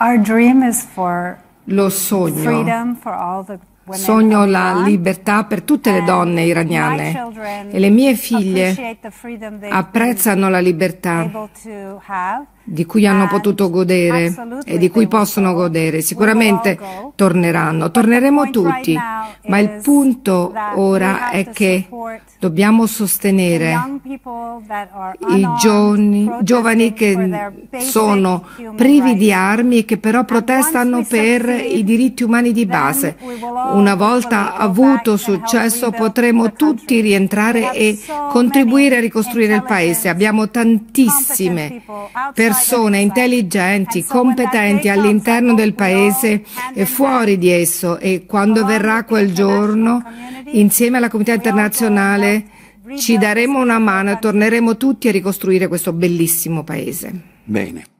Our dream is for Los freedom for all the Sogno la libertà per tutte le donne iraniane e le mie figlie apprezzano la libertà di cui hanno potuto godere e di cui possono godere. Sicuramente torneranno, torneremo tutti, ma il punto ora è che dobbiamo sostenere i giovani, giovani che sono privi di armi e che però protestano per i diritti umani di base una volta avuto successo potremo tutti rientrare e contribuire a ricostruire il paese. Abbiamo tantissime persone intelligenti, competenti all'interno del paese e fuori di esso e quando verrà quel giorno insieme alla comunità internazionale ci daremo una mano e torneremo tutti a ricostruire questo bellissimo paese. Bene.